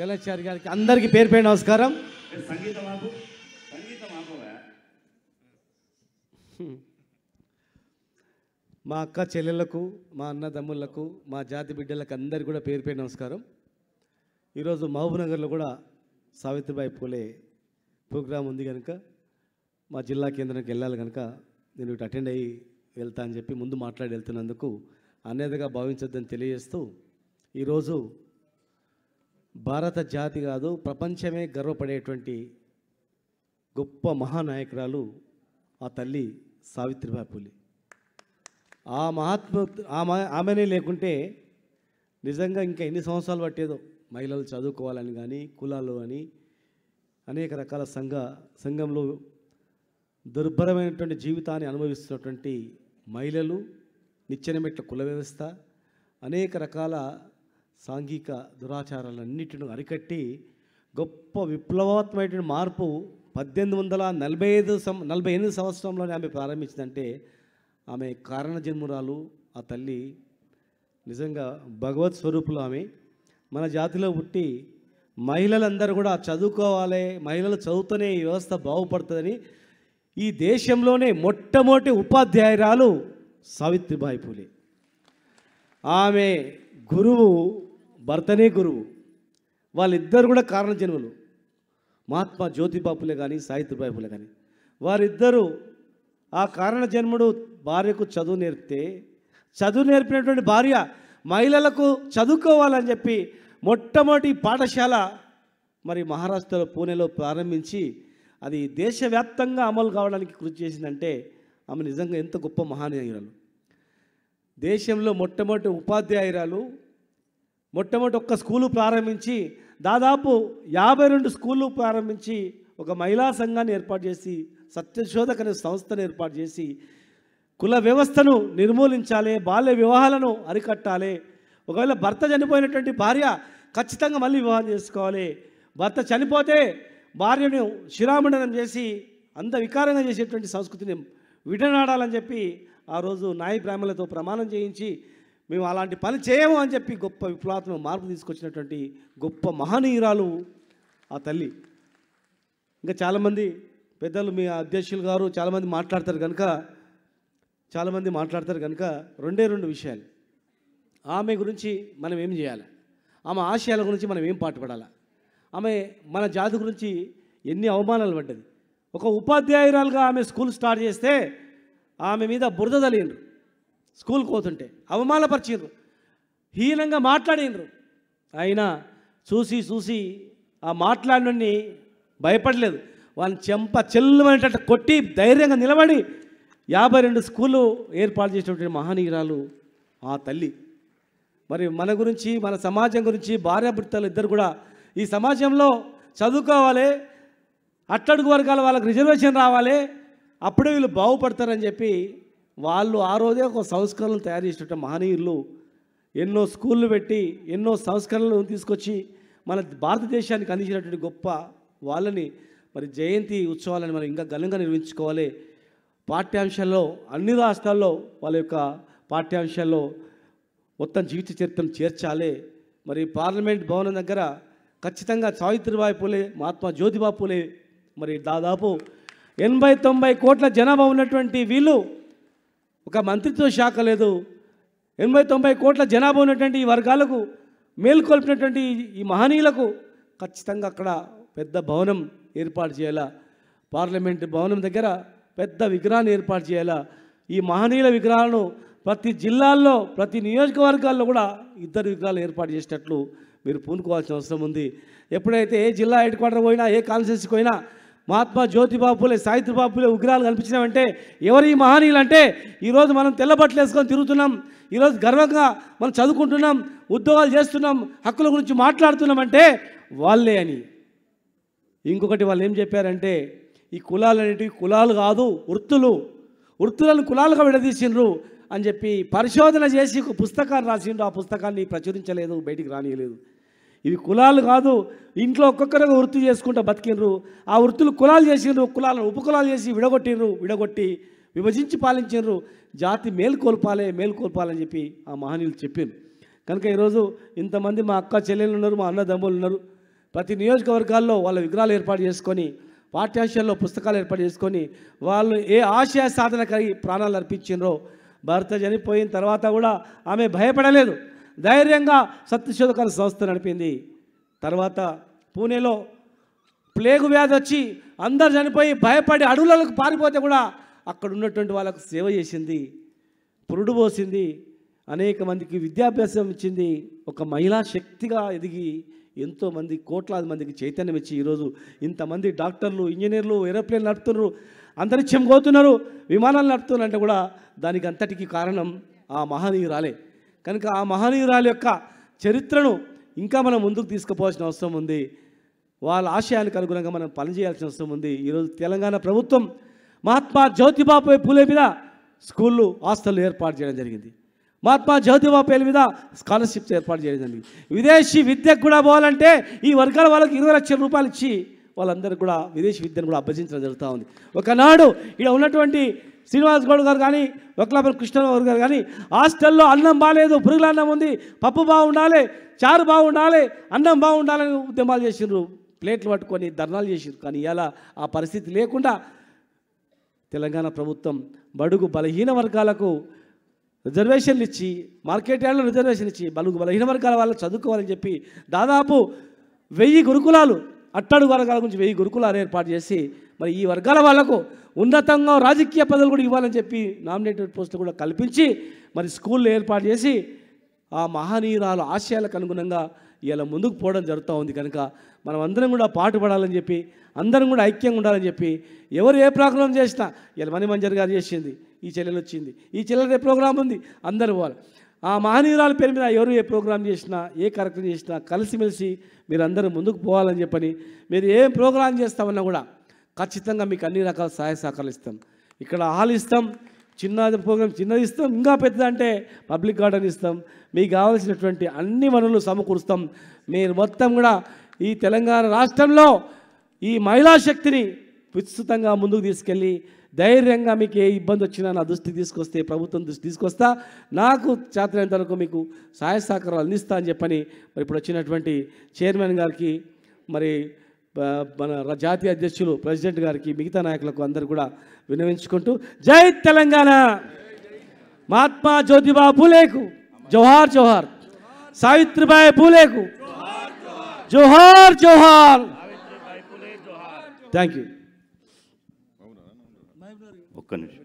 గలచారి గారికి అందరికీ పేరు పేరు నమస్కారం మా అక్క చెల్లెళ్ళకు మా అన్నదమ్ములకు మా జాతి బిడ్డలకు అందరికీ కూడా పేరు పేరు నమస్కారం ఈరోజు మహబూబ్నగర్లో కూడా సావిత్రిబాయి పూలే ప్రోగ్రాం ఉంది కనుక మా జిల్లా కేంద్రానికి వెళ్ళాలి కనుక నేను ఇటు అటెండ్ అయ్యి వెళ్తా అని చెప్పి ముందు మాట్లాడి వెళ్తున్నందుకు అనేదిగా భావించొద్దని తెలియజేస్తూ ఈరోజు భారత జాతి కాదు ప్రపంచమే గర్వపడేటువంటి గొప్ప మహానాయకురాలు ఆ తల్లి సావిత్రిబాయి పూలి ఆ మహాత్మ ఆమె ఆమెనే లేకుంటే నిజంగా ఇంకా ఎన్ని సంవత్సరాలు పట్టేదో మహిళలు చదువుకోవాలని కానీ కులాలు అని అనేక రకాల సంఘ సంఘంలో దుర్భరమైనటువంటి జీవితాన్ని అనుభవిస్తున్నటువంటి మహిళలు నిచ్చెనమెట్ల కుల వ్యవస్థ అనేక రకాల సాంఘిక దురాచారాలన్నిటిని అరికట్టి గొప్ప విప్లవాత్మకమైన మార్పు పద్దెనిమిది వందల నలభై ఐదు సం నలభై ఎనిమిది సంవత్సరంలోనే ఆమె ప్రారంభించిందంటే ఆమె కారణ జన్మురాలు ఆ తల్లి నిజంగా భగవత్ స్వరూపులు ఆమె మన జాతిలో పుట్టి మహిళలందరూ కూడా చదువుకోవాలి మహిళలు చదువుతూనే ఈ వ్యవస్థ బాగుపడుతుందని ఈ దేశంలోనే మొట్టమొదటి ఉపాధ్యాయురాలు సావిత్రిబాయి పూలే ఆమె గురువు భర్తనే గురువు వాళ్ళిద్దరు కూడా కారణ జన్మలు మహాత్మా జ్యోతిబాపులే కానీ సాహిత్యబాపులే కానీ వారిద్దరూ ఆ కారణ జన్ముడు భార్యకు చదువు నేర్పితే చదువు నేర్పినటువంటి భార్య మహిళలకు చదువుకోవాలని చెప్పి మొట్టమొదటి పాఠశాల మరి మహారాష్ట్రలో పూణేలో ప్రారంభించి అది దేశవ్యాప్తంగా అమలు కావడానికి కృషి చేసిందంటే ఆమె నిజంగా ఎంత గొప్ప మహానీయురాలు దేశంలో మొట్టమొదటి ఉపాధ్యాయురాలు మొట్టమొదటి ఒక్క స్కూలు ప్రారంభించి దాదాపు యాభై రెండు స్కూళ్ళు ప్రారంభించి ఒక మహిళా సంఘాన్ని ఏర్పాటు చేసి సత్యశోధక అనే సంస్థను ఏర్పాటు చేసి కుల వ్యవస్థను నిర్మూలించాలి బాల్య వివాహాలను అరికట్టాలి ఒకవేళ భర్త చనిపోయినటువంటి భార్య ఖచ్చితంగా మళ్ళీ వివాహం చేసుకోవాలి భర్త చనిపోతే భార్యను శిరామండనం చేసి అంత వికారంగా చేసేటువంటి సంస్కృతిని విడనాడాలని చెప్పి ఆ రోజు నాయ ప్రేమలతో ప్రమాణం చేయించి మేము అలాంటి పని చేయము అని చెప్పి గొప్ప విప్లవాత్మ మార్పు తీసుకొచ్చినటువంటి గొప్ప మహనీయురాలు ఆ తల్లి ఇంకా చాలామంది పెద్దలు మీ అధ్యక్షులు గారు చాలామంది మాట్లాడతారు కనుక చాలామంది మాట్లాడతారు కనుక రెండే రెండు విషయాలు ఆమె గురించి మనం ఏం చేయాలి ఆమె ఆశయాల గురించి మనం ఏం పాటుపడాలి ఆమె మన జాతి గురించి ఎన్ని అవమానాలు పడ్డది ఒక ఉపాధ్యాయురాలుగా ఆమె స్కూల్ స్టార్ట్ చేస్తే ఆమె మీద బురద తలిండ్రు స్కూల్కి పోతుంటే అవమానపరిచిండ్రు హీనంగా మాట్లాడినరు అయినా చూసి చూసి ఆ మాట్లాడినని భయపడలేదు వాళ్ళని చెంప చెల్లమనేటట్టు కొట్టి ధైర్యంగా నిలబడి యాభై రెండు స్కూళ్ళు ఏర్పాటు చేసినటువంటి మహనీయురాలు ఆ తల్లి మరి మన గురించి మన సమాజం గురించి భార్యాభర్తలు ఇద్దరు కూడా ఈ సమాజంలో చదువుకోవాలి అట్టడుగు వర్గాల వాళ్ళకి రిజర్వేషన్ రావాలి అప్పుడే వీళ్ళు బాగుపడతారని చెప్పి వాళ్ళు ఆ రోజే ఒక సంస్కరణలు తయారు చేసినట్టు మహనీయులు ఎన్నో స్కూళ్ళు పెట్టి ఎన్నో సంస్కరణలు తీసుకొచ్చి మన భారతదేశానికి అందించినటువంటి గొప్ప వాళ్ళని మరి జయంతి ఉత్సవాలను మనం ఇంకా ఘనంగా నిర్మించుకోవాలి పాఠ్యాంశాల్లో అన్ని రాష్ట్రాల్లో వాళ్ళ యొక్క పాఠ్యాంశాల్లో మొత్తం జీవిత చరిత్రను చేర్చాలి మరి పార్లమెంట్ భవనం దగ్గర ఖచ్చితంగా సావిత్రిబాయి పూలే మహాత్మా జ్యోతిబా పూలే మరి దాదాపు ఎనభై తొంభై కోట్ల జనాభా ఉన్నటువంటి వీళ్ళు ఒక మంత్రిత్వ శాఖ లేదు ఎనభై తొంభై కోట్ల జనాభా ఉన్నటువంటి ఈ వర్గాలకు మేల్కొల్పినటువంటి ఈ మహనీయులకు ఖచ్చితంగా అక్కడ పెద్ద భవనం ఏర్పాటు చేయాలా పార్లమెంటు భవనం దగ్గర పెద్ద విగ్రహాన్ని ఏర్పాటు చేయాలా ఈ మహనీయుల విగ్రహాలను ప్రతి జిల్లాల్లో ప్రతి నియోజకవర్గాల్లో కూడా ఇద్దరు విగ్రహాలు ఏర్పాటు చేసినట్లు మీరు పూనుకోవాల్సిన అవసరం ఉంది ఎప్పుడైతే ఏ జిల్లా హెడ్ క్వార్టర్ పోయినా ఏ కాన్స్టిట్యూన్సీకి పోయినా మహాత్మా జ్యోతిబాబు పూలే సావిత్రిబాబు ఉగ్రాలు కనిపించినామంటే ఎవరు ఈ మహనీయులు అంటే ఈరోజు మనం తెల్లబట్టలు వేసుకొని తిరుగుతున్నాం ఈరోజు గర్వంగా మనం చదువుకుంటున్నాం ఉద్యోగాలు చేస్తున్నాం హక్కుల గురించి మాట్లాడుతున్నామంటే వాళ్ళే అని ఇంకొకటి వాళ్ళు ఏం చెప్పారంటే ఈ కులాలు అనేటివి కులాలు కాదు వృత్తులు వృత్తులను కులాలుగా విడదీసిండ్రు అని చెప్పి పరిశోధన చేసి ఒక పుస్తకాన్ని రాసిండ్రు ఆ పుస్తకాన్ని ప్రచురించలేదు బయటికి రానియలేదు ఇవి కులాలు కాదు ఇంట్లో ఒక్కొక్కరిగా వృత్తి చేసుకుంటూ బతికినరు ఆ వృత్తులు కులాలు చేసినారు కులాలను ఉపకులాలు చేసి విడగొట్టినరు విడగొట్టి విభజించి పాలించినరు జాతి మేలుకొల్పాలే మేలుకోల్పాలని చెప్పి ఆ మహనీయులు చెప్పారు కనుక ఈరోజు ఇంతమంది మా అక్క చెల్లెలు ఉన్నారు మా అన్నదమ్ములు ఉన్నారు ప్రతి నియోజకవర్గాల్లో వాళ్ళ విగ్రహాలు ఏర్పాటు చేసుకొని పాఠ్యాంశాల్లో పుస్తకాలు ఏర్పాటు చేసుకొని వాళ్ళు ఏ ఆశయ సాధన కలిగి ప్రాణాలు అర్పించినరో భర్త చనిపోయిన తర్వాత కూడా ఆమె భయపడలేదు ధైర్యంగా సత్యశోధకాల సంస్థ నడిపింది తర్వాత పూణేలో ప్లేగు వ్యాధి వచ్చి అందరు చనిపోయి భయపడి అడవులకు పారిపోతే కూడా అక్కడ ఉన్నటువంటి వాళ్ళకు సేవ చేసింది పురుడు పోసింది అనేక మందికి విద్యాభ్యాసం ఇచ్చింది ఒక మహిళా శక్తిగా ఎదిగి ఎంతోమంది కోట్లాది మందికి చైతన్యం ఇచ్చి ఈరోజు ఇంతమంది డాక్టర్లు ఇంజనీర్లు ఏరోప్లేన్ నడుపుతున్నారు అంతరిక్షం పోతున్నారు విమానాలు నడుపుతున్నారు అంటే కూడా దానికి అంతటికీ కారణం ఆ మహనీయురాలే కనుక ఆ మహనీయురాల యొక్క చరిత్రను ఇంకా మనం ముందుకు తీసుకుపోవాల్సిన అవసరం ఉంది వాళ్ళ ఆశయానికి అనుగుణంగా మనం పనిచేయాల్సిన అవసరం ఉంది ఈరోజు తెలంగాణ ప్రభుత్వం మహాత్మా జ్యోతిబా పూలే మీద స్కూళ్ళు హాస్టళ్ళు ఏర్పాటు చేయడం జరిగింది మహాత్మా జ్యోతిబా పేరు మీద స్కాలర్షిప్స్ ఏర్పాటు చేయడం జరిగింది విదేశీ విద్యకు కూడా పోవాలంటే ఈ వర్గాల వాళ్ళకి ఇరవై లక్షల రూపాయలు ఇచ్చి వాళ్ళందరూ కూడా విదేశీ విద్యను కూడా అభ్యసించడం జరుగుతూ ఉంది ఒకనాడు ఇక్కడ ఉన్నటువంటి శ్రీనివాస్ గౌడ్ గారు కానీ వక్లాపల్లి కృష్ణరావు గారు కానీ హాస్టల్లో అన్నం బాగాలేదు పురుగుల అన్నం ఉంది పప్పు బాగుండాలి చారు బాగుండాలి అన్నం బాగుండాలని ఉద్యమాలు చేసిండ్రు ప్లేట్లు పట్టుకొని ధర్నాలు చేసిండ్రు కానీ ఇలా ఆ పరిస్థితి లేకుండా తెలంగాణ ప్రభుత్వం బడుగు బలహీన వర్గాలకు రిజర్వేషన్లు ఇచ్చి మార్కెట్ యార్డ్లో రిజర్వేషన్ ఇచ్చి బలుగు బలహీన వర్గాల వాళ్ళు చదువుకోవాలని చెప్పి దాదాపు వెయ్యి గురుకులాలు అట్టడు వర్గాల గురించి వెయ్యి గురుకులాలు ఏర్పాటు చేసి మరి ఈ వర్గాల వాళ్లకు ఉన్నతంగా రాజకీయ పదవులు కూడా ఇవ్వాలని చెప్పి నామినేటెడ్ పోస్టులు కూడా కల్పించి మరి స్కూళ్ళు ఏర్పాటు చేసి ఆ మహనీయురాలు ఆశయాలకు అనుగుణంగా ఇలా ముందుకు పోవడం జరుగుతూ ఉంది కనుక మనం అందరం కూడా పాటుపడాలని చెప్పి అందరం కూడా ఐక్యంగా ఉండాలని చెప్పి ఎవరు ఏ ప్రోగ్రాం చేసినా ఇలా మణిమంజర్ గారు చేసింది ఈ చెల్లెలు వచ్చింది ఈ చెల్లెలు ఏ ప్రోగ్రాం ఉంది అందరు పోవాలి ఆ మహనీయురాల పేరు మీద ఎవరు ఏ ప్రోగ్రాం చేసినా ఏ కార్యక్రమం చేసినా కలిసిమెలిసి మీరందరూ ముందుకు పోవాలని చెప్పని మీరు ఏం ప్రోగ్రాం చేస్తామన్నా కూడా ఖచ్చితంగా మీకు అన్ని రకాల సహాయ సహకారాలు ఇస్తాం ఇక్కడ హాల్ ఇస్తాం చిన్న ప్రోగ్రామ్ చిన్నది ఇస్తాం ఇంకా పెద్దదంటే పబ్లిక్ గార్డెన్ ఇస్తాం మీకు కావాల్సినటువంటి అన్ని వనరులు సమకూరుస్తాం మీరు మొత్తం కూడా ఈ తెలంగాణ రాష్ట్రంలో ఈ మహిళా శక్తిని విస్తృతంగా ముందుకు తీసుకెళ్ళి ధైర్యంగా మీకు ఏ ఇబ్బంది వచ్చినా నా దృష్టికి తీసుకొస్తే ప్రభుత్వం దృష్టి తీసుకొస్తా నాకు చేతనంత వరకు మీకు సహాయ సహకారాలు అందిస్తా అని చెప్పని మరి ఇప్పుడు వచ్చినటువంటి చైర్మన్ గారికి మరి మన జాతీయ అధ్యక్షులు ప్రెసిడెంట్ గారికి మిగతా నాయకులకు అందరు కూడా వినవించుకుంటూ జై తెలంగాణ మహాత్మా జ్యోతిబా పూలేకు జోహార్ జోహార్ సావిత్రిబాయి పూలేకు జోహార్ జోహార్ థ్యాంక్ యూ 건을